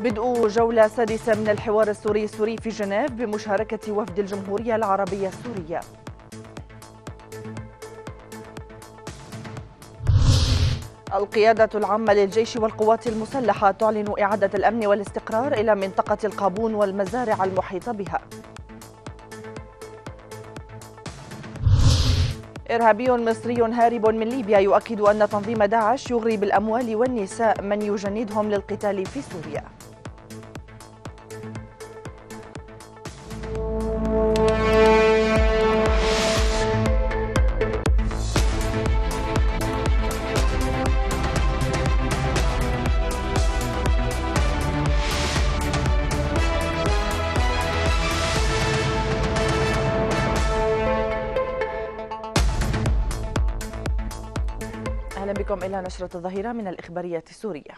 بدء جولة سادسة من الحوار السوري السوري في جنيف بمشاركة وفد الجمهورية العربية السورية القيادة العامة للجيش والقوات المسلحة تعلن إعادة الأمن والاستقرار إلى منطقة القابون والمزارع المحيطة بها إرهابي مصري هارب من ليبيا يؤكد أن تنظيم داعش يغري بالأموال والنساء من يجندهم للقتال في سوريا إلى نشرة الظهيرة من الإخبارية السورية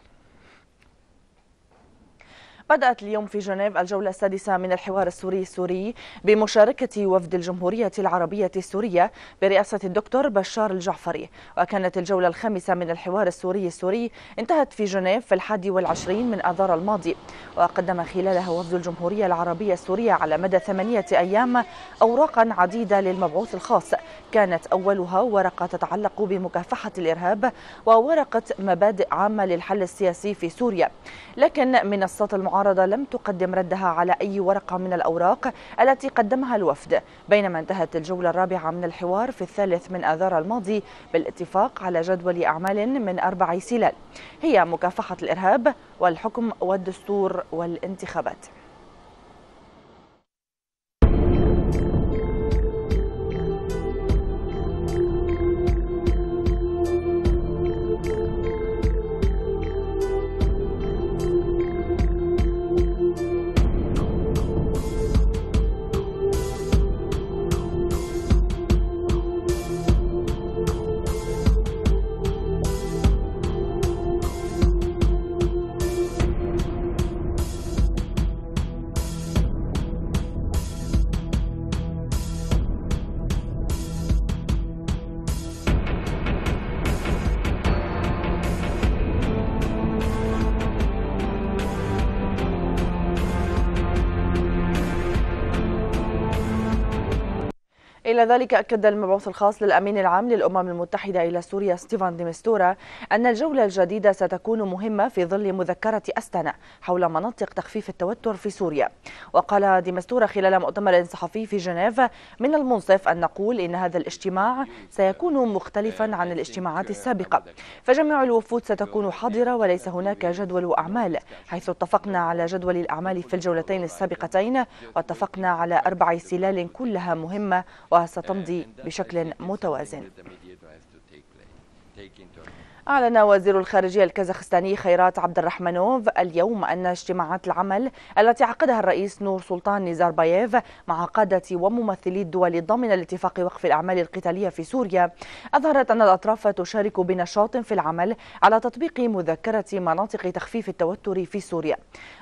بدأت اليوم في جنيف الجولة السادسة من الحوار السوري السوري بمشاركة وفد الجمهورية العربية السورية برئاسة الدكتور بشار الجعفري وكانت الجولة الخامسة من الحوار السوري السوري انتهت في جنيف في الحادي والعشرين من أذار الماضي وقدم خلالها وفد الجمهورية العربية السورية على مدى ثمانية أيام أوراقا عديدة للمبعوث الخاص كانت أولها ورقة تتعلق بمكافحة الإرهاب وورقة مبادئ عامة للحل السياسي في سوريا لكن منصات المعارضة المعارضة لم تقدم ردها على أي ورقة من الأوراق التي قدمها الوفد بينما انتهت الجولة الرابعة من الحوار في الثالث من آذار الماضي بالاتفاق على جدول أعمال من أربع سلال هي مكافحة الإرهاب والحكم والدستور والانتخابات إلى ذلك أكد المبعوث الخاص للأمين العام للأمم المتحدة إلى سوريا ستيفان ديمستورا أن الجولة الجديدة ستكون مهمة في ظل مذكرة أستنا حول مناطق تخفيف التوتر في سوريا وقال ديمستورا خلال مؤتمر صحفي في جنيف من المنصف أن نقول إن هذا الاجتماع سيكون مختلفا عن الاجتماعات السابقة فجميع الوفود ستكون حاضرة وليس هناك جدول أعمال حيث اتفقنا على جدول الأعمال في الجولتين السابقتين واتفقنا على أربع سلال كلها مهمة وهي ستمضي بشكل متوازن أعلن وزير الخارجية الكازاخستاني خيرات عبد الرحمنوف اليوم أن اجتماعات العمل التي عقدها الرئيس نور سلطان نزاربايف مع قادة وممثلي الدول الضامنة لاتفاق وقف الأعمال القتالية في سوريا أظهرت أن الأطراف تشارك بنشاط في العمل على تطبيق مذكرة مناطق تخفيف التوتر في سوريا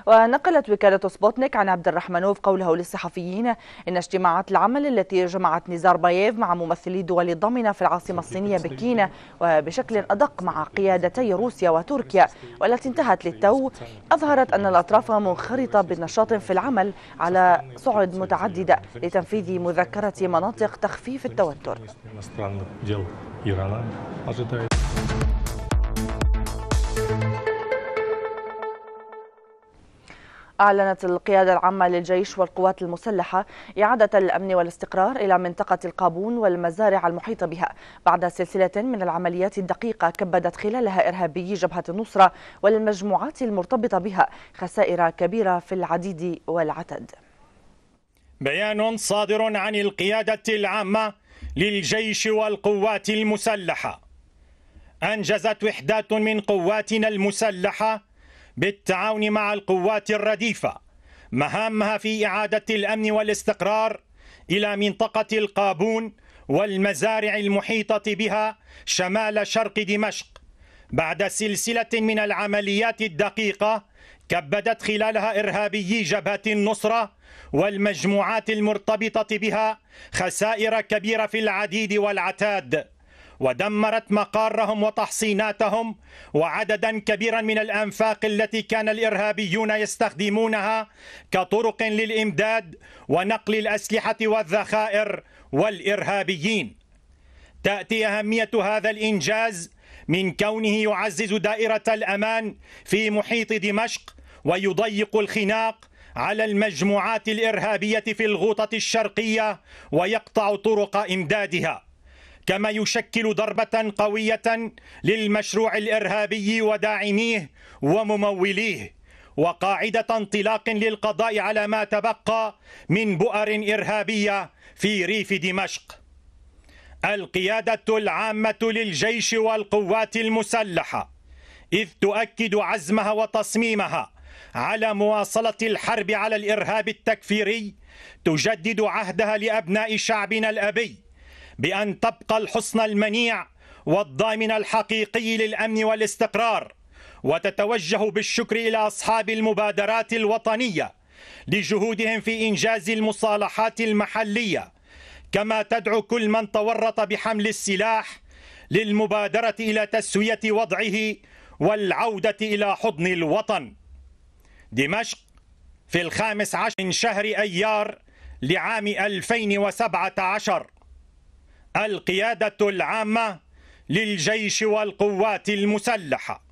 ونقلت وكالة سبوتنيك عن عبد الرحمنوف قوله للصحفيين إن اجتماعات العمل التي جمعت نزاربايف مع ممثلي الدول الضامنة في العاصمة الصينية بكين وبشكل أدق الدق مع قيادتي روسيا وتركيا والتي انتهت للتو أظهرت أن الأطراف منخرطة بنشاط في العمل على صعد متعددة لتنفيذ مذكرة مناطق تخفيف التوتر أعلنت القيادة العامة للجيش والقوات المسلحة إعادة الأمن والاستقرار إلى منطقة القابون والمزارع المحيطة بها بعد سلسلة من العمليات الدقيقة كبدت خلالها إرهابي جبهة النصرة والمجموعات المرتبطة بها خسائر كبيرة في العديد والعتد بيان صادر عن القيادة العامة للجيش والقوات المسلحة أنجزت وحدات من قواتنا المسلحة بالتعاون مع القوات الرديفة مهامها في إعادة الأمن والاستقرار إلى منطقة القابون والمزارع المحيطة بها شمال شرق دمشق بعد سلسلة من العمليات الدقيقة كبدت خلالها إرهابي جبهة النصرة والمجموعات المرتبطة بها خسائر كبيرة في العديد والعتاد ودمرت مقارهم وتحصيناتهم وعددا كبيرا من الانفاق التي كان الارهابيون يستخدمونها كطرق للامداد ونقل الاسلحه والذخائر والارهابيين تاتي اهميه هذا الانجاز من كونه يعزز دائره الامان في محيط دمشق ويضيق الخناق على المجموعات الارهابيه في الغوطه الشرقيه ويقطع طرق امدادها كما يشكل ضربة قوية للمشروع الإرهابي وداعميه ومموليه وقاعدة انطلاق للقضاء على ما تبقى من بؤر إرهابية في ريف دمشق القيادة العامة للجيش والقوات المسلحة إذ تؤكد عزمها وتصميمها على مواصلة الحرب على الإرهاب التكفيري تجدد عهدها لأبناء شعبنا الأبي بأن تبقى الحصن المنيع والضامن الحقيقي للأمن والاستقرار وتتوجه بالشكر إلى أصحاب المبادرات الوطنية لجهودهم في إنجاز المصالحات المحلية كما تدعو كل من تورط بحمل السلاح للمبادرة إلى تسوية وضعه والعودة إلى حضن الوطن دمشق في الخامس عشر من شهر أيار لعام 2017 القيادة العامة للجيش والقوات المسلحة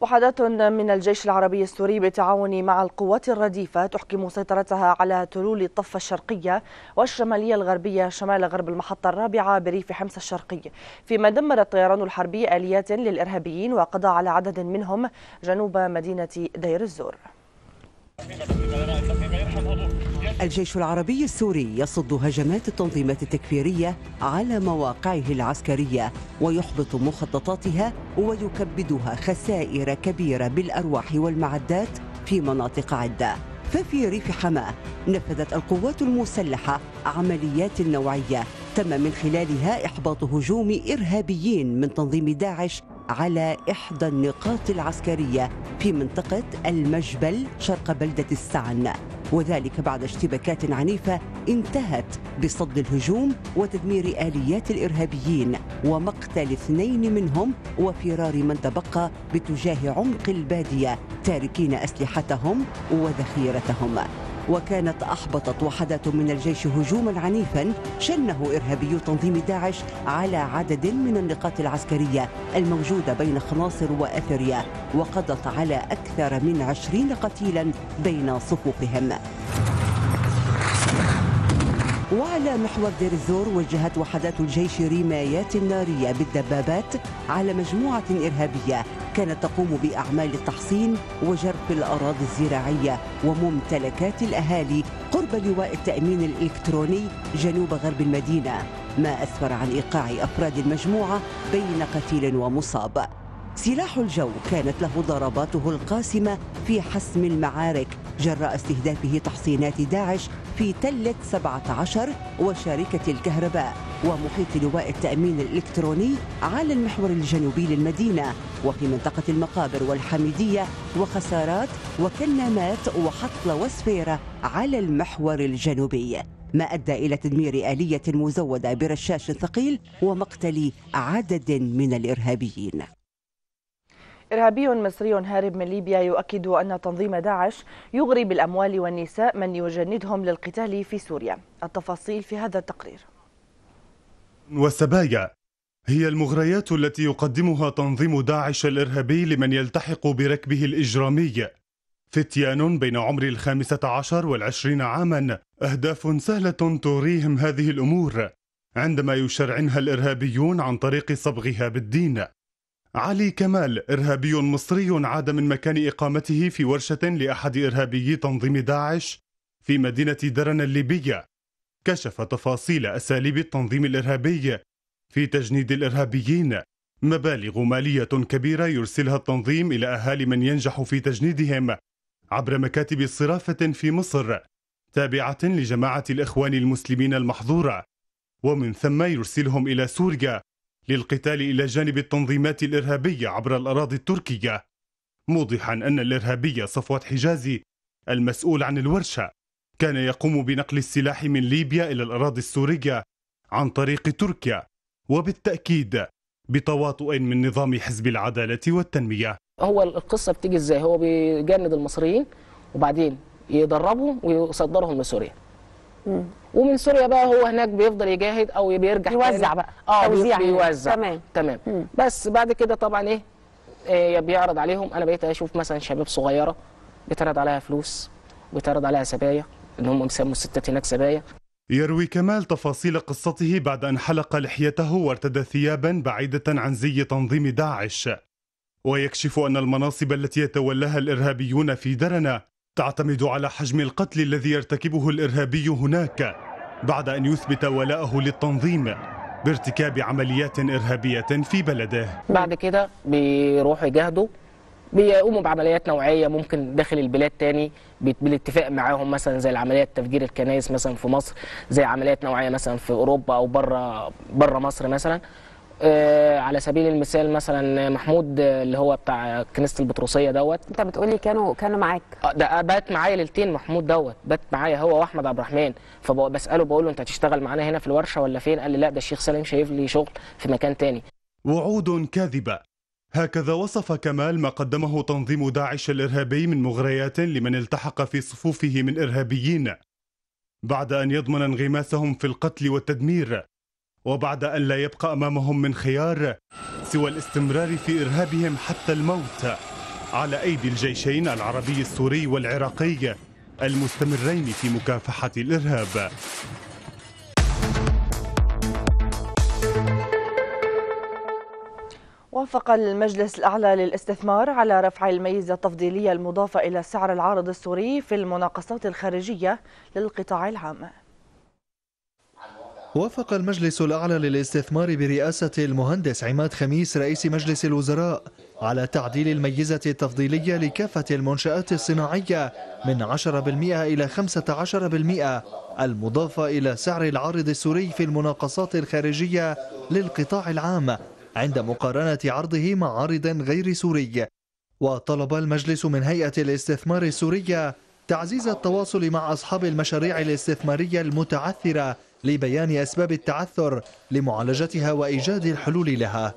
وحدات من الجيش العربي السوري بالتعاون مع القوات الرديفة تحكم سيطرتها على تلول الضفة الشرقية والشمالية الغربية شمال غرب المحطة الرابعة بريف حمص الشرقي فيما دمر الطيران الحربي آليات للإرهابيين وقضى على عدد منهم جنوب مدينة دير الزور الجيش العربي السوري يصد هجمات التنظيمات التكفيرية على مواقعه العسكرية ويحبط مخططاتها ويكبدها خسائر كبيرة بالأرواح والمعدات في مناطق عدة ففي ريف حماة نفذت القوات المسلحة عمليات نوعية تم من خلالها إحباط هجوم إرهابيين من تنظيم داعش على إحدى النقاط العسكرية في منطقة المجبل شرق بلدة السعن وذلك بعد اشتباكات عنيفة انتهت بصد الهجوم وتدمير آليات الإرهابيين ومقتل اثنين منهم وفرار من تبقى باتجاه عمق البادية تاركين أسلحتهم وذخيرتهم وكانت أحبطت وحدات من الجيش هجوما عنيفا شنه إرهابي تنظيم داعش على عدد من النقاط العسكرية الموجودة بين خناصر وأثريا وقضت على أكثر من عشرين قتيلا بين صفوفهم وعلى محور دير الزور وجهت وحدات الجيش رمايات نارية بالدبابات على مجموعة إرهابية كانت تقوم بأعمال التحصين وجرف الأراضي الزراعية وممتلكات الأهالي قرب لواء التأمين الإلكتروني جنوب غرب المدينة ما أسفر عن إيقاع أفراد المجموعة بين قتيل ومصاب سلاح الجو كانت له ضرباته القاسمة في حسم المعارك جراء استهدافه تحصينات داعش في تلة 17 وشركة الكهرباء ومحيط لواء التأمين الإلكتروني على المحور الجنوبي للمدينة وفي منطقة المقابر والحميدية وخسارات وكنامات وحطل وسفيرة على المحور الجنوبي ما أدى إلى تدمير آلية مزودة برشاش ثقيل ومقتل عدد من الإرهابيين إرهابي مصري هارب من ليبيا يؤكد أن تنظيم داعش يغري بالأموال والنساء من يجندهم للقتال في سوريا التفاصيل في هذا التقرير والسبايا هي المغريات التي يقدمها تنظيم داعش الإرهابي لمن يلتحق بركبه الإجرامي فتيان بين عمر الخامسة عشر والعشرين عاما أهداف سهلة تريهم هذه الأمور عندما يشرعنها الإرهابيون عن طريق صبغها بالدين علي كمال إرهابي مصري عاد من مكان إقامته في ورشة لأحد إرهابيي تنظيم داعش في مدينة درنا الليبية كشف تفاصيل أساليب التنظيم الإرهابي في تجنيد الإرهابيين مبالغ مالية كبيرة يرسلها التنظيم إلى أهالي من ينجح في تجنيدهم عبر مكاتب صرافة في مصر تابعة لجماعة الإخوان المسلمين المحظورة ومن ثم يرسلهم إلى سوريا للقتال إلى جانب التنظيمات الإرهابية عبر الأراضي التركية موضحا أن الإرهابي صفوت حجازي المسؤول عن الورشة كان يقوم بنقل السلاح من ليبيا إلى الأراضي السورية عن طريق تركيا وبالتأكيد بتواطؤ من نظام حزب العدالة والتنمية هو القصة بتيجي ازاي هو بيجند المصريين وبعدين يدربهم ويصدرهم لسوريا ومن سوريا بقى هو هناك بيفضل يجاهد او بيرجع يوزع بقى اه توزيع بيوزع تمام تمام مم. بس بعد كده طبعا ايه, إيه بيعرض عليهم انا بقيت اشوف مثلا شباب صغيره بيتعرض عليها فلوس بيتعرض عليها سبايا ان هم بيسموا الستات هناك سبايا يروي كمال تفاصيل قصته بعد ان حلق لحيته وارتدى ثيابا بعيده عن زي تنظيم داعش ويكشف ان المناصب التي يتولاها الارهابيون في درنا تعتمد على حجم القتل الذي يرتكبه الارهابي هناك بعد ان يثبت ولاءه للتنظيم بارتكاب عمليات ارهابيه في بلده بعد كده بيروحوا يجاهدوا بيقوموا بعمليات نوعيه ممكن داخل البلاد تاني بالاتفاق معاهم مثلا زي العمليات تفجير الكنائس مثلا في مصر زي عمليات نوعيه مثلا في اوروبا او بره بره مصر مثلا آه، على سبيل المثال مثلا محمود آه، اللي هو بتاع كنيسه البطروسيه دوت انت بتقولي كانوا كانوا معاك آه، ده بات معايا ليلتين محمود دوت بات معايا هو واحمد عبد الرحمن فبساله بقول له انت هتشتغل معانا هنا في الورشه ولا فين قال لي لا ده الشيخ سليم شايف لي شغل في مكان تاني وعود كاذبه هكذا وصف كمال ما قدمه تنظيم داعش الارهابي من مغريات لمن التحق في صفوفه من ارهابيين بعد ان يضمن انغماسهم في القتل والتدمير وبعد أن لا يبقى أمامهم من خيار سوى الاستمرار في إرهابهم حتى الموت على أيدي الجيشين العربي السوري والعراقي المستمرين في مكافحة الإرهاب وافق المجلس الأعلى للاستثمار على رفع الميزة التفضيلية المضافة إلى سعر العارض السوري في المناقصات الخارجية للقطاع العام وافق المجلس الأعلى للاستثمار برئاسة المهندس عماد خميس رئيس مجلس الوزراء على تعديل الميزة التفضيلية لكافة المنشآت الصناعية من 10% إلى 15% المضافة إلى سعر العارض السوري في المناقصات الخارجية للقطاع العام عند مقارنة عرضه مع عارض غير سوري وطلب المجلس من هيئة الاستثمار السورية تعزيز التواصل مع أصحاب المشاريع الاستثمارية المتعثرة لبيان أسباب التعثر لمعالجتها وإيجاد الحلول لها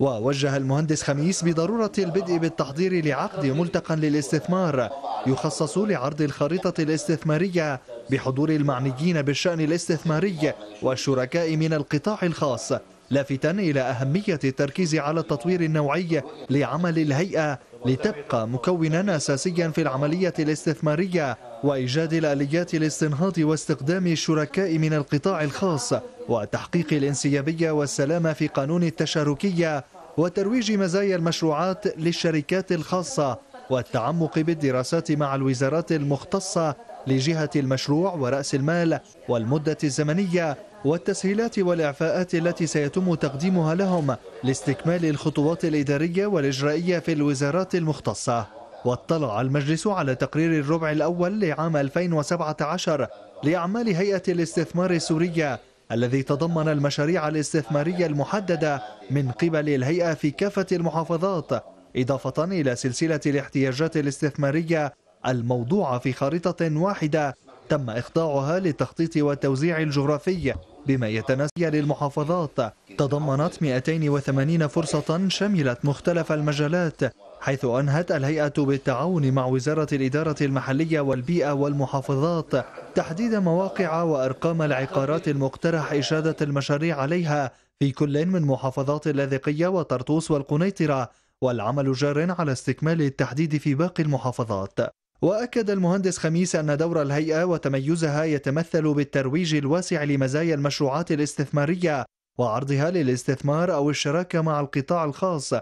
ووجه المهندس خميس بضرورة البدء بالتحضير لعقد ملتقى للاستثمار يخصص لعرض الخريطة الاستثمارية بحضور المعنيين بالشأن الاستثماري والشركاء من القطاع الخاص لافتا إلى أهمية التركيز على التطوير النوعي لعمل الهيئة لتبقى مكونا أساسيا في العملية الاستثمارية وإيجاد الآليات لاستنهاض واستقدام الشركاء من القطاع الخاص وتحقيق الانسيابية والسلامة في قانون التشاركية وترويج مزايا المشروعات للشركات الخاصة والتعمق بالدراسات مع الوزارات المختصة لجهة المشروع ورأس المال والمدة الزمنية والتسهيلات والإعفاءات التي سيتم تقديمها لهم لاستكمال الخطوات الإدارية والإجرائية في الوزارات المختصة واطلع المجلس على تقرير الربع الأول لعام 2017 لأعمال هيئة الاستثمار السورية الذي تضمن المشاريع الاستثمارية المحددة من قبل الهيئة في كافة المحافظات إضافة إلى سلسلة الاحتياجات الاستثمارية الموضوعة في خارطة واحدة تم إخضاعها للتخطيط والتوزيع الجغرافي بما يتناسب للمحافظات تضمنت 280 فرصة شملت مختلف المجالات حيث أنهت الهيئة بالتعاون مع وزارة الإدارة المحلية والبيئة والمحافظات تحديد مواقع وأرقام العقارات المقترح إشادة المشاريع عليها في كل من محافظات اللاذقية وطرطوس والقنيطرة والعمل جار على استكمال التحديد في باقي المحافظات وأكد المهندس خميس أن دور الهيئة وتميزها يتمثل بالترويج الواسع لمزايا المشروعات الاستثمارية وعرضها للاستثمار أو الشراكة مع القطاع الخاص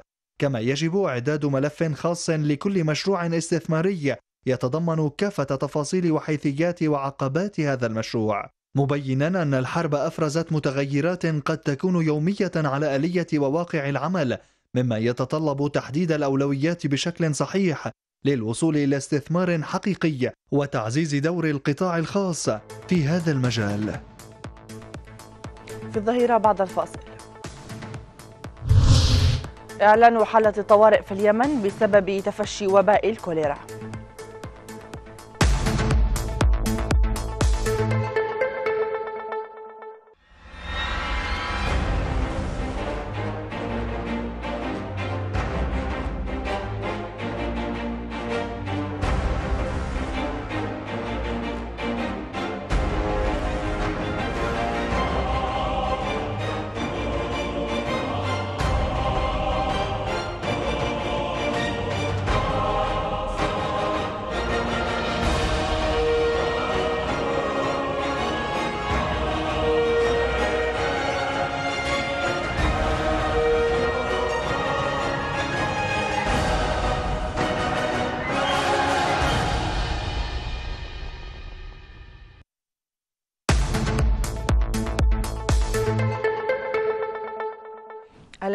كما يجب إعداد ملف خاص لكل مشروع استثماري يتضمن كافة تفاصيل وحيثيات وعقبات هذا المشروع مبينا أن الحرب أفرزت متغيرات قد تكون يومية على آلية وواقع العمل مما يتطلب تحديد الأولويات بشكل صحيح للوصول إلى استثمار حقيقي وتعزيز دور القطاع الخاص في هذا المجال في الظهيرة بعد الفاصل إعلان حالة الطوارئ في اليمن بسبب تفشي وباء الكوليرا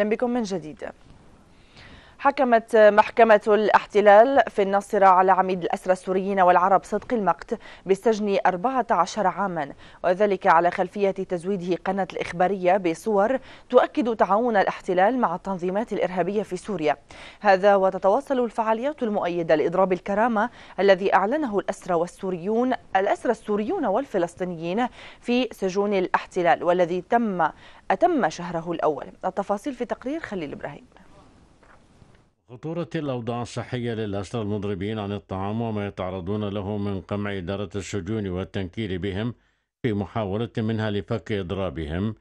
أهلا بكم من جديد حكمت محكمة الاحتلال في الناصرة على عميد الأسرى السوريين والعرب صدق المقت بالسجن 14 عاما وذلك على خلفية تزويده قناة الإخبارية بصور تؤكد تعاون الاحتلال مع التنظيمات الإرهابية في سوريا هذا وتتواصل الفعاليات المؤيدة لإضراب الكرامة الذي أعلنه الأسرى والسوريون الأسرى السوريون والفلسطينيين في سجون الاحتلال والذي تم أتم شهره الأول التفاصيل في تقرير خليل إبراهيم خطورة الأوضاع الصحية للأسرى المضربين عن الطعام وما يتعرضون له من قمع إدارة السجون والتنكيل بهم في محاولة منها لفك إضرابهم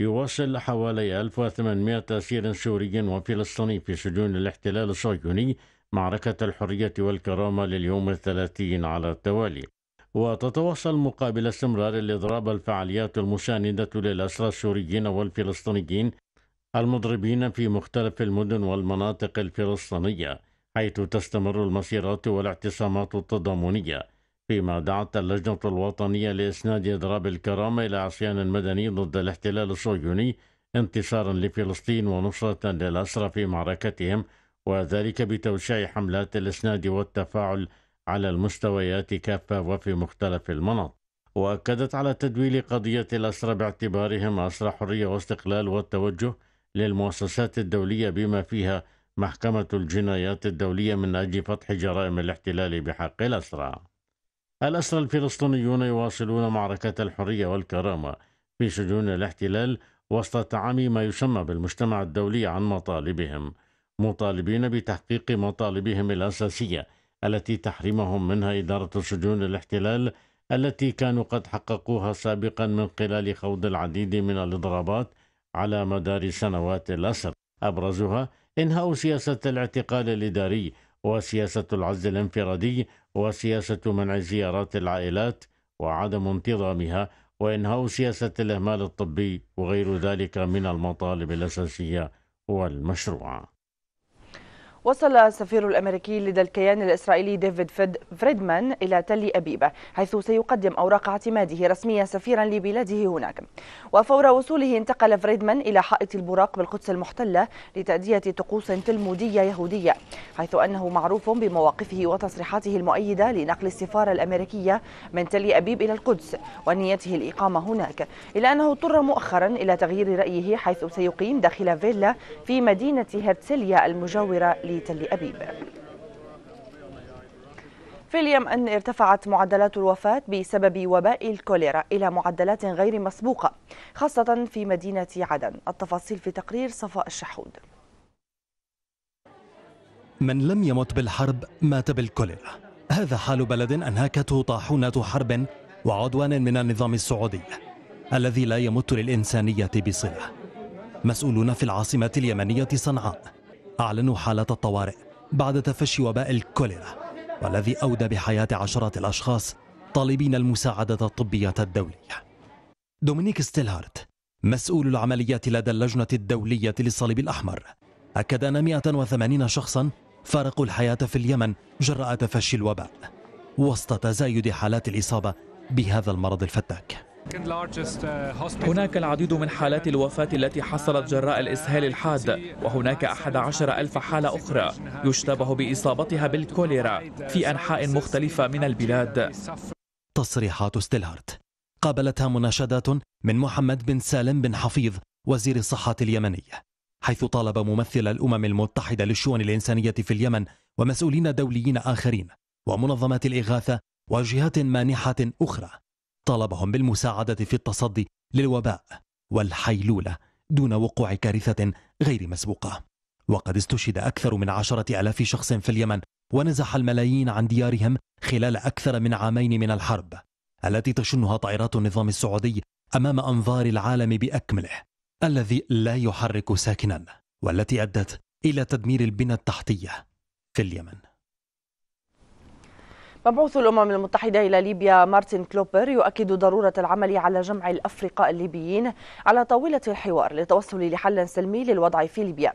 يواصل حوالي 1800 أسير سوري وفلسطيني في سجون الاحتلال الصهيوني معركة الحرية والكرامة لليوم الثلاثين على التوالي وتتواصل مقابل استمرار الإضراب الفعاليات المساندة للأسرى السوريين والفلسطينيين المضربين في مختلف المدن والمناطق الفلسطينية حيث تستمر المسيرات والاعتصامات التضامنية فيما دعت اللجنة الوطنية لإسناد إضراب الكرامة إلى عصيان مدني ضد الاحتلال الصهيوني انتصارا لفلسطين ونصرة للأسرى في معركتهم وذلك بتوسيع حملات الإسناد والتفاعل على المستويات كافة وفي مختلف المناطق وأكدت على تدويل قضية الأسرى باعتبارهم أسرى حرية واستقلال والتوجه للمؤسسات الدولية بما فيها محكمة الجنايات الدولية من أجل فتح جرائم الاحتلال بحق الأسرى. الأسرى الفلسطينيون يواصلون معركة الحرية والكرامة في سجون الاحتلال وسط تعامي ما يسمى بالمجتمع الدولي عن مطالبهم، مطالبين بتحقيق مطالبهم الأساسية التي تحرمهم منها إدارة سجون الاحتلال التي كانوا قد حققوها سابقا من خلال خوض العديد من الإضرابات على مدار سنوات الأسر أبرزها إنهاء سياسة الاعتقال الإداري وسياسة العزل الانفرادي وسياسة منع زيارات العائلات وعدم انتظامها وإنهاء سياسة الإهمال الطبي وغير ذلك من المطالب الأساسية والمشروعة وصل السفير الأمريكي لدى الكيان الإسرائيلي ديفيد فريدمان إلى تل أبيب حيث سيقدم أوراق اعتماده رسميا سفيرا لبلاده هناك وفور وصوله انتقل فريدمان إلى حائط البراق بالقدس المحتلة لتأدية طقوس تلمودية يهودية حيث أنه معروف بمواقفه وتصريحاته المؤيدة لنقل السفارة الأمريكية من تل أبيب إلى القدس ونيته الإقامة هناك إلا أنه اضطر مؤخرا إلى تغيير رأيه حيث سيقيم داخل فيلا في مدينة هرتسليا المجاورة لتل أبيب في اليمن أن ارتفعت معدلات الوفاة بسبب وباء الكوليرا إلى معدلات غير مسبوقة خاصة في مدينة عدن التفاصيل في تقرير صفاء الشحود من لم يمت بالحرب مات بالكوليرا هذا حال بلد أنهكته طاحونة حرب وعدوان من النظام السعودي الذي لا يمت للإنسانية بصلة مسؤولون في العاصمة اليمنية صنعاء أعلنوا حالة الطوارئ بعد تفشي وباء الكوليرا والذي أودى بحياة عشرات الأشخاص طالبين المساعدة الطبية الدولية دومينيك ستيلهارت مسؤول العمليات لدى اللجنة الدولية للصليب الأحمر أكد أن 180 شخصا فارقوا الحياة في اليمن جراء تفشي الوباء وسط تزايد حالات الإصابة بهذا المرض الفتاك هناك العديد من حالات الوفاة التي حصلت جراء الإسهال الحاد وهناك 11 ألف حالة أخرى يشتبه بإصابتها بالكوليرا في أنحاء مختلفة من البلاد تصريحات ستيلهارت قابلتها مناشدات من محمد بن سالم بن حفيظ وزير الصحة اليمني حيث طالب ممثل الأمم المتحدة للشؤون الإنسانية في اليمن ومسؤولين دوليين آخرين ومنظمات الإغاثة وجهات مانحة أخرى طالبهم بالمساعدة في التصدي للوباء والحيلولة دون وقوع كارثة غير مسبوقة وقد استشهد أكثر من عشرة ألاف شخص في اليمن ونزح الملايين عن ديارهم خلال أكثر من عامين من الحرب التي تشنها طائرات النظام السعودي أمام أنظار العالم بأكمله الذي لا يحرك ساكنا والتي أدت إلى تدمير البنى التحتية في اليمن مبعوث الأمم المتحدة إلى ليبيا مارتن كلوبر يؤكد ضرورة العمل على جمع الأفرقاء الليبيين على طاولة الحوار للتوصل لحل سلمي للوضع في ليبيا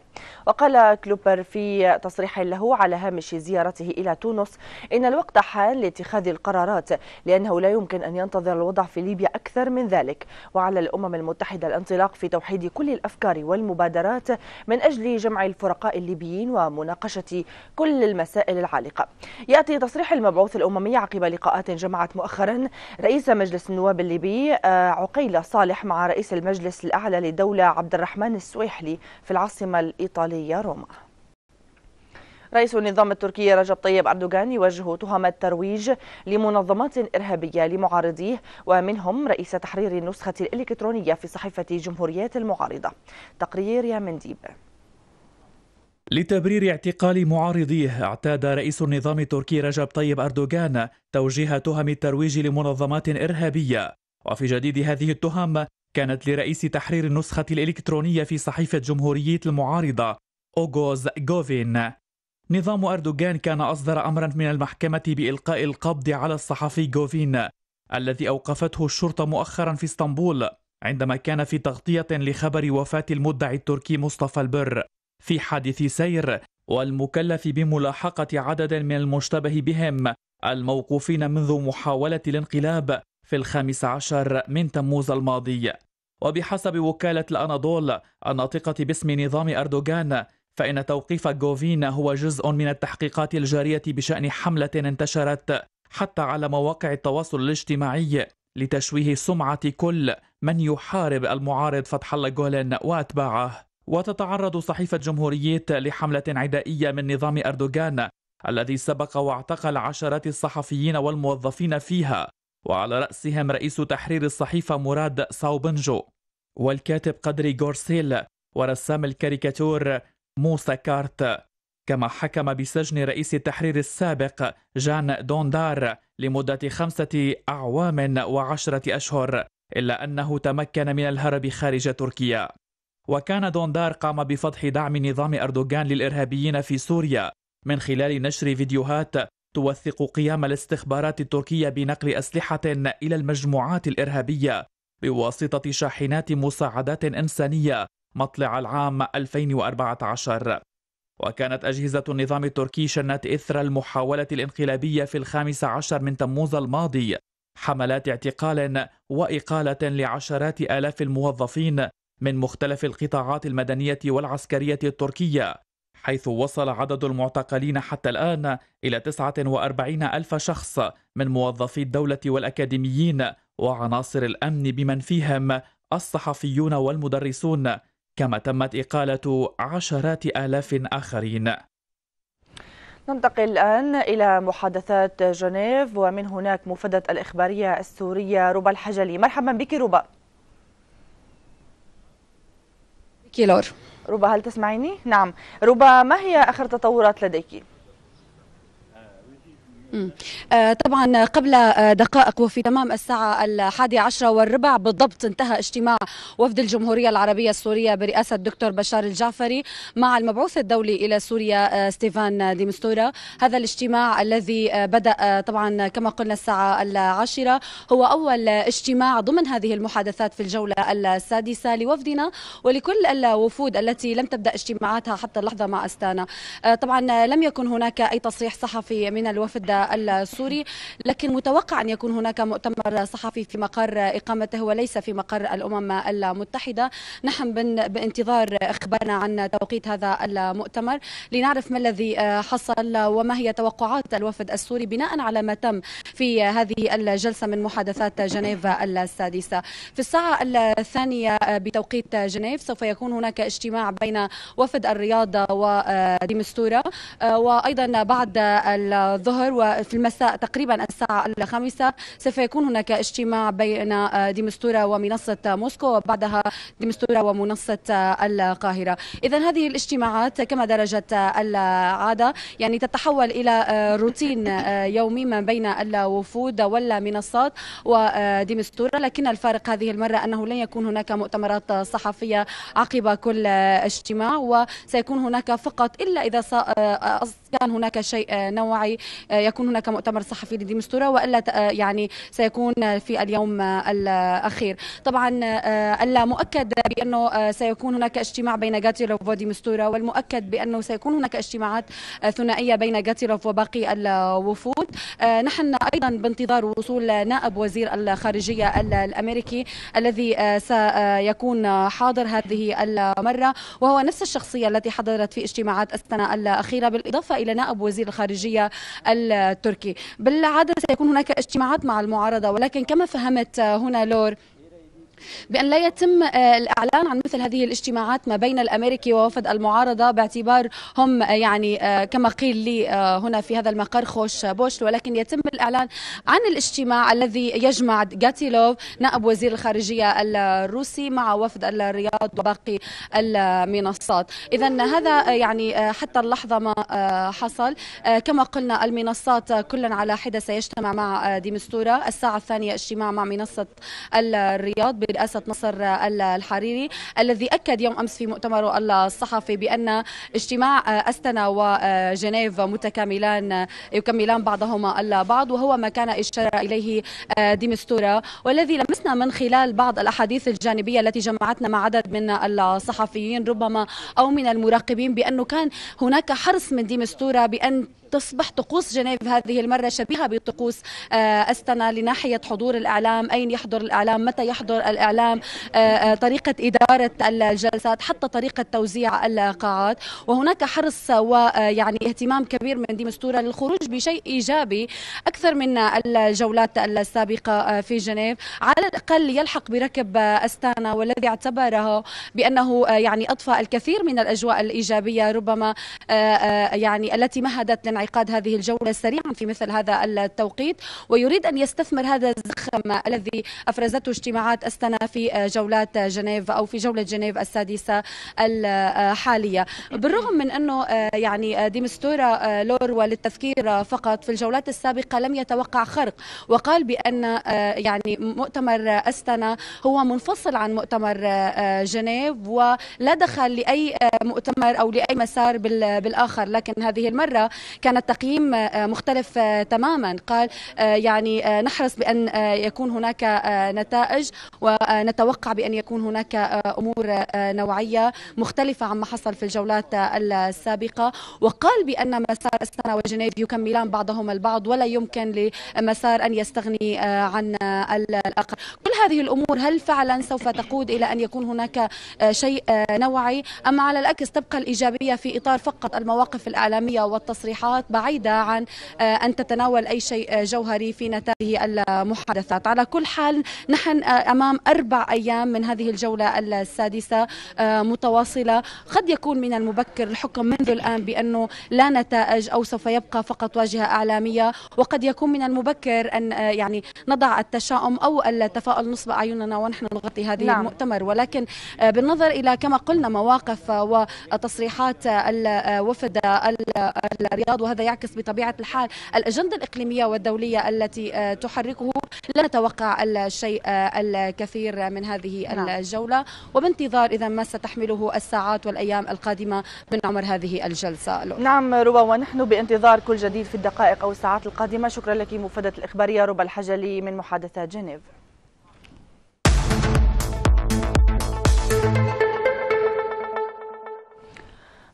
وقال كلوبر في تصريح له على هامش زيارته إلى تونس إن الوقت حان لاتخاذ القرارات لأنه لا يمكن أن ينتظر الوضع في ليبيا أكثر أكثر من ذلك وعلى الأمم المتحدة الانطلاق في توحيد كل الأفكار والمبادرات من أجل جمع الفرقاء الليبيين ومناقشة كل المسائل العالقة يأتي تصريح المبعوث الأممي عقب لقاءات جمعت مؤخرا رئيس مجلس النواب الليبي آه، عقيل صالح مع رئيس المجلس الأعلى للدولة عبد الرحمن السويحلي في العاصمة الإيطالية روما رئيس النظام التركي رجب طيب أردوغان يوجه تهم الترويج لمنظمات إرهابية لمعارضيه ومنهم رئيس تحرير النسخة الإلكترونية في صحيفة جمهوريات المعارضة تقرير يا منديب لتبرير اعتقال معارضيه اعتاد رئيس النظام التركي رجب طيب أردوغان توجيه تهم الترويج لمنظمات إرهابية وفي جديد هذه التهم كانت لرئيس تحرير النسخة الإلكترونية في صحيفة جمهورية المعارضة أوغوز جوفين نظام أردوغان كان أصدر أمرا من المحكمة بإلقاء القبض على الصحفي جوفين الذي أوقفته الشرطة مؤخرا في اسطنبول عندما كان في تغطية لخبر وفاة المدعي التركي مصطفى البر في حادث سير والمكلف بملاحقة عدد من المشتبه بهم الموقوفين منذ محاولة الانقلاب في الخامس عشر من تموز الماضي وبحسب وكالة الأناضول الناطقة باسم نظام أردوغان فإن توقيف جوفين هو جزء من التحقيقات الجارية بشأن حملة انتشرت حتى على مواقع التواصل الاجتماعي لتشويه سمعة كل من يحارب المعارض فتح الله جولن وأتباعه وتتعرض صحيفة جمهوريت لحملة عدائية من نظام أردوغان الذي سبق واعتقل عشرات الصحفيين والموظفين فيها وعلى رأسهم رئيس تحرير الصحيفة مراد ساوبنجو والكاتب قدري غورسيل ورسام الكاريكاتور موسى كارت كما حكم بسجن رئيس التحرير السابق جان دوندار لمدة خمسة أعوام وعشرة أشهر إلا أنه تمكن من الهرب خارج تركيا وكان دوندار قام بفضح دعم نظام أردوغان للإرهابيين في سوريا من خلال نشر فيديوهات توثق قيام الاستخبارات التركية بنقل أسلحة إلى المجموعات الإرهابية بواسطة شاحنات مساعدات إنسانية مطلع العام 2014 وكانت أجهزة النظام التركي شنت إثر المحاولة الانقلابية في الخامس عشر من تموز الماضي حملات اعتقال وإقالة لعشرات آلاف الموظفين من مختلف القطاعات المدنية والعسكرية التركية حيث وصل عدد المعتقلين حتى الآن إلى 49 ألف شخص من موظفي الدولة والأكاديميين وعناصر الأمن بمن فيهم الصحفيون والمدرسون كما تمت إقالة عشرات آلاف آخرين ننتقل الآن إلى محادثات جنيف ومن هناك مفدة الإخبارية السورية روبا الحجلي مرحبا بك روبا كيلور هل تسمعيني؟ نعم روبا ما هي آخر تطورات لديك؟ آه، طبعا قبل آه، دقائق وفي تمام الساعة الحادية عشرة والربع بالضبط انتهى اجتماع وفد الجمهورية العربية السورية برئاسة الدكتور بشار الجعفري مع المبعوث الدولي إلى سوريا آه، ستيفان ديمستورا هذا الاجتماع الذي بدأ طبعا كما قلنا الساعة العاشرة هو أول اجتماع ضمن هذه المحادثات في الجولة السادسة لوفدنا ولكل الوفود التي لم تبدأ اجتماعاتها حتى اللحظة مع أستانا طبعا لم يكن هناك أي تصريح صحفي من الوفد السوري لكن متوقع أن يكون هناك مؤتمر صحفي في مقر إقامته وليس في مقر الأمم المتحدة نحن بانتظار إخبارنا عن توقيت هذا المؤتمر لنعرف ما الذي آه، حصل وما هي توقعات الوفد السوري بناء على ما تم في هذه الجلسة من محادثات جنيف السادسة في الساعة الثانية آه، بتوقيت جنيف سوف يكون هناك اجتماع بين وفد الرياضة آه، ودمستورة وأيضا بعد الظهر وفي المساء تقريبا الساعة الخامسة سوف يكون هناك اجتماع بين ديمستورا ومنصة موسكو وبعدها ديمستورا ومنصة القاهرة إذا هذه الاجتماعات كما درجت العادة يعني تتحول إلى روتين يومي ما بين الوفود والمنصات وديمستورا لكن الفارق هذه المرة أنه لن يكون هناك مؤتمرات صحفية عقب كل اجتماع وسيكون هناك فقط إلا إذا كان هناك شيء آه، نوعي آه، يكون هناك مؤتمر صحفي لديمستورا وإلا آه، يعني سيكون في اليوم الأخير طبعا المؤكد بأنه سيكون هناك اجتماع بين جاتيروف وديمستورا والمؤكد بأنه سيكون هناك اجتماعات ثنائية بين جاتيروف وباقي الوفود نحن أيضا بانتظار وصول نائب وزير الخارجية الأمريكي الذي سيكون حاضر هذه المرة وهو نفس الشخصية التي حضرت في اجتماعات السنة الأخيرة بالإضافة إلى نائب وزير الخارجية التركي بالعادة سيكون هناك اجتماعات مع المعارضة ولكن كما فهمت هنا لور بأن لا يتم آه، الإعلان عن مثل هذه الاجتماعات ما بين الأمريكي ووفد المعارضة باعتبار هم آه، يعني آه، كما قيل لي هنا في هذا المقر خوش بوش ولكن يتم الإعلان عن الاجتماع الذي يجمع جاتيلوف نائب وزير الخارجية الروسي مع وفد الرياض وباقي المنصات إذا هذا يعني حتى اللحظة ما حصل كما قلنا المنصات كلا على حدة سيجتمع مع ديمستورا الساعة الثانية اجتماع مع منصة الرياض بالاسد نصر الحريري الذي اكد يوم امس في مؤتمره الصحفي بان اجتماع استنا وجنيف متكاملان يكملان بعضهما البعض وهو ما كان اشار اليه آه، ديمستورا والذي لمسنا من خلال بعض الاحاديث الجانبيه التي جمعتنا مع عدد من الصحفيين ربما او من المراقبين بانه كان هناك حرص من ديمستورا بان تصبح طقوس جنيف هذه المرة شبيهة بطقوس آه، أستنا لناحية حضور الإعلام أين يحضر الإعلام متى يحضر الإعلام آه، آه، طريقة إدارة الجلسات حتى طريقة توزيع القاعات وهناك حرص ويعني اهتمام كبير من ديمستورة للخروج بشيء إيجابي أكثر من الجولات السابقة في جنيف على الأقل يلحق بركب أستانا والذي اعتبره بأنه يعني أضفى الكثير من الأجواء الإيجابية ربما يعني التي مهدت لانعكاس انعقاد هذه الجولة سريعا في مثل هذا التوقيت ويريد أن يستثمر هذا الزخم الذي أفرزته اجتماعات استنا في جولات جنيف أو في جولة جنيف السادسة الحالية بالرغم من أنه آه، يعني آه، ديمستورا آه، لور وللتذكير فقط في الجولات السابقة لم يتوقع خرق وقال بأن يعني مؤتمر أستنا هو منفصل عن مؤتمر جنيف ولا دخل لأي مؤتمر أو لأي مسار بالآخر لكن هذه المرة كان التقييم آه، آه، مختلف آه، تماما قال يعني نحرص بأن يكون هناك نتائج ونتوقع بأن يكون هناك أمور نوعية مختلفة عما حصل في الجولات السابقة وقال بأن مسار أستانا وجنيف يكملان بعضهما البعض ولا يمكن لمسار أن يستغني عن الأقل كل هذه الأمور هل فعلا سوف تقود إلى أن يكون هناك شيء نوعي أم على العكس تبقى الإيجابية في إطار فقط المواقف الإعلامية والتصريحات اجراءات بعيده عن آه، ان تتناول اي شيء آه، جوهري في نتائج المحادثات على كل حال نحن آه، امام اربع ايام من هذه الجوله السادسه متواصله قد يكون من المبكر الحكم منذ الان بانه لا نتائج او سوف يبقى فقط واجهه اعلاميه وقد يكون من المبكر ان يعني نضع التشاؤم او التفاؤل نصب اعيننا ونحن نغطي هذه نعم. المؤتمر ولكن بالنظر الى كما قلنا مواقف وتصريحات الوفد الرياض وهذا يعكس بطبيعة الحال الأجندة الإقليمية والدولية التي آه، تحركه لا نتوقع الشيء آه، الكثير من هذه نعم. الجولة وبانتظار إذا ما ستحمله الساعات والأيام القادمة من عمر هذه الجلسة لور. نعم ربا ونحن بانتظار كل جديد في الدقائق أو الساعات القادمة شكرا لك مفادة الإخبارية ربا الحجلي من محادثة جنيف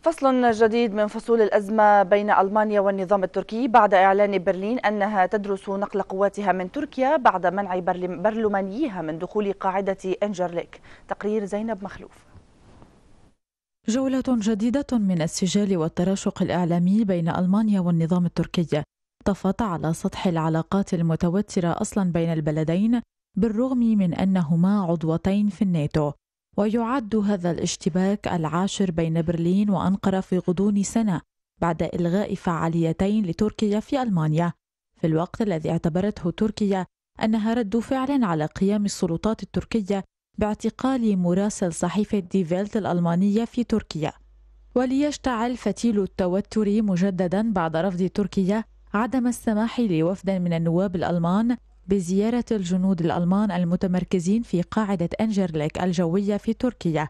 فصل جديد من فصول الأزمة بين ألمانيا والنظام التركي بعد إعلان برلين أنها تدرس نقل قواتها من تركيا بعد منع برلمانيها من دخول قاعدة أنجرليك تقرير زينب مخلوف جولة جديدة من السجال والتراشق الإعلامي بين ألمانيا والنظام التركي طفت على سطح العلاقات المتوترة أصلا بين البلدين بالرغم من أنهما عضوتين في الناتو ويعد هذا الاشتباك العاشر بين برلين وأنقرة في غضون سنة بعد إلغاء فعاليتين لتركيا في ألمانيا في الوقت الذي اعتبرته تركيا أنها رد فعل على قيام السلطات التركية باعتقال مراسل صحيفة ديفيلت الألمانية في تركيا وليشتعل فتيل التوتر مجددا بعد رفض تركيا عدم السماح لوفد من النواب الألمان بزيارة الجنود الألمان المتمركزين في قاعدة أنجرليك الجوية في تركيا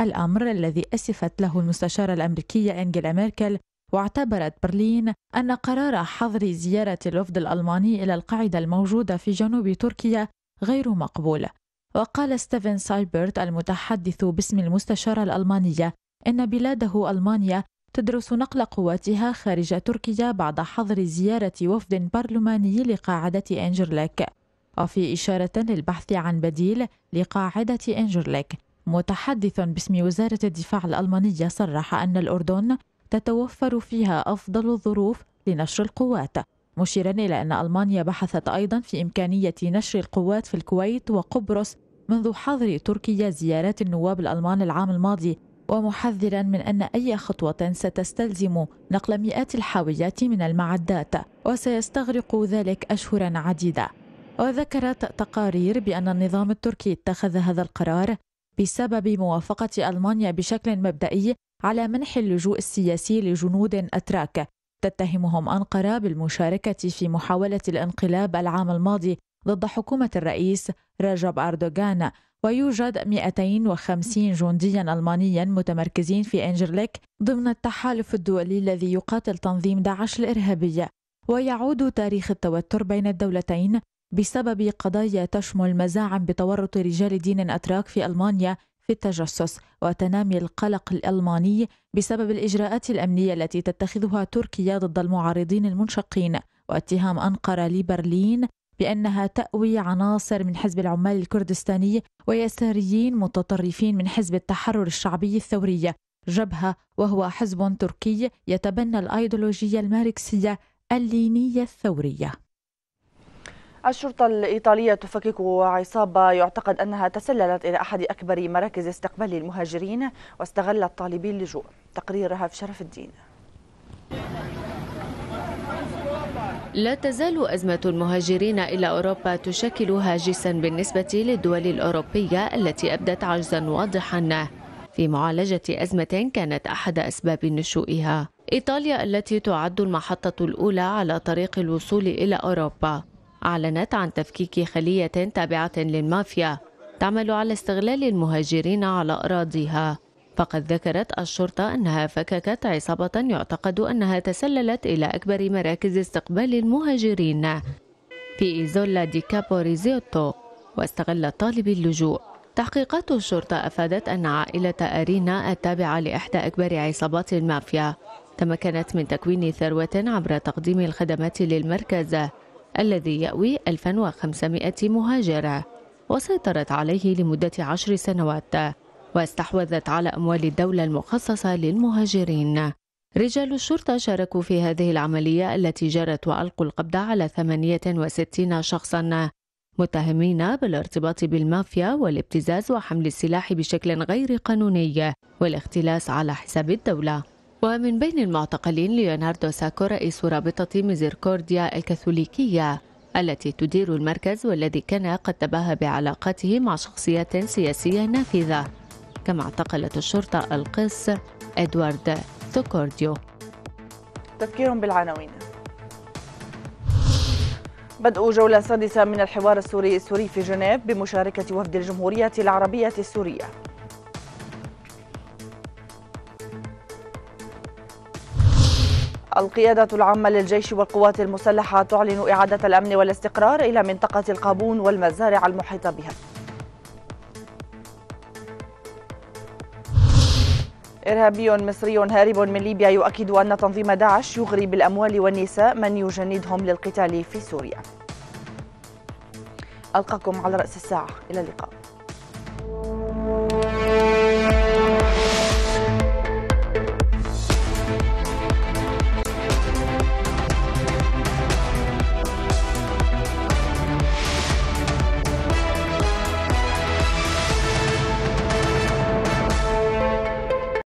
الأمر الذي أسفت له المستشارة الأمريكية أنجيلا ميركل واعتبرت برلين أن قرار حظر زيارة الوفد الألماني إلى القاعدة الموجودة في جنوب تركيا غير مقبول وقال ستيفن سايبرت المتحدث باسم المستشارة الألمانية إن بلاده ألمانيا تدرس نقل قواتها خارج تركيا بعد حظر زيارة وفد برلماني لقاعدة أنجرلك وفي إشارة للبحث عن بديل لقاعدة أنجرلك متحدث باسم وزارة الدفاع الألمانية صرح أن الأردن تتوفر فيها أفضل الظروف لنشر القوات مشيرا إلى أن ألمانيا بحثت أيضا في إمكانية نشر القوات في الكويت وقبرص منذ حظر تركيا زيارات النواب الألمان العام الماضي ومحذرا من أن أي خطوة ستستلزم نقل مئات الحاويات من المعدات وسيستغرق ذلك أشهرا عديدة وذكرت تقارير بأن النظام التركي اتخذ هذا القرار بسبب موافقة ألمانيا بشكل مبدئي على منح اللجوء السياسي لجنود أتراك تتهمهم أنقرة بالمشاركة في محاولة الانقلاب العام الماضي ضد حكومة الرئيس رجب أردوغان ويوجد 250 جنديا ألمانيا متمركزين في أنجرليك ضمن التحالف الدولي الذي يقاتل تنظيم داعش الإرهابي ويعود تاريخ التوتر بين الدولتين بسبب قضايا تشمل مزاعم بتورط رجال دين أتراك في ألمانيا في التجسس وتنامي القلق الألماني بسبب الإجراءات الأمنية التي تتخذها تركيا ضد المعارضين المنشقين واتهام أنقرة لبرلين بأنها تأوي عناصر من حزب العمال الكردستاني ويساريين متطرفين من حزب التحرر الشعبي الثوري جبهة وهو حزب تركي يتبنى الأيديولوجية الماركسية اللينية الثورية الشرطة الإيطالية تفكك عصابة يعتقد أنها تسللت إلى أحد أكبر مراكز استقبال المهاجرين واستغلت طالبي اللجوء تقريرها في شرف الدين لا تزال أزمة المهاجرين إلى أوروبا تشكل هاجسا بالنسبة للدول الأوروبية التي أبدت عجزا واضحا في معالجة أزمة كانت أحد أسباب نشوئها إيطاليا التي تعد المحطة الأولى على طريق الوصول إلى أوروبا أعلنت عن تفكيك خلية تابعة للمافيا تعمل على استغلال المهاجرين على أراضيها فقد ذكرت الشرطة أنها فككت عصابة يعتقد أنها تسللت إلى أكبر مراكز استقبال المهاجرين في إيزولا دي كابوريزيوتو واستغل طالبي اللجوء تحقيقات الشرطة أفادت أن عائلة أرينا التابعة لإحدى أكبر عصابات المافيا تمكنت من تكوين ثروة عبر تقديم الخدمات للمركز الذي يأوي 1500 مهاجر وسيطرت عليه لمدة عشر سنوات واستحوذت على أموال الدولة المخصصة للمهاجرين رجال الشرطة شاركوا في هذه العملية التي جرت وألقوا القبض على 68 شخصا متهمين بالارتباط بالمافيا والابتزاز وحمل السلاح بشكل غير قانوني والاختلاس على حساب الدولة ومن بين المعتقلين ليوناردو ساكو رئيس رابطة ميزيركورديا الكاثوليكية التي تدير المركز والذي كان قد تباهى بعلاقاته مع شخصيات سياسية نافذة كما اعتقلت الشرطة القس إدوارد توكورديو تفكير بالعناوين بدء جولة سادسة من الحوار السوري السوري في جنيف بمشاركة وفد الجمهورية العربية السورية القيادة العامة للجيش والقوات المسلحة تعلن إعادة الأمن والاستقرار إلى منطقة القابون والمزارع المحيطة بها إرهابي مصري هارب من ليبيا يؤكد أن تنظيم داعش يغري بالأموال والنساء من يجندهم للقتال في سوريا ألقاكم على رأس الساعة إلى اللقاء